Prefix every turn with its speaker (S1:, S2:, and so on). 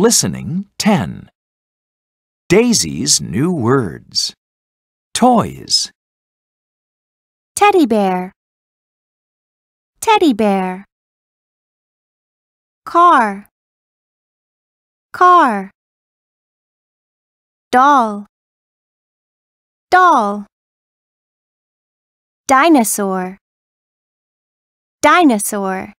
S1: Listening 10. Daisy's new words. Toys. Teddy bear. Teddy bear. Car. Car. Doll. Doll. Dinosaur. Dinosaur.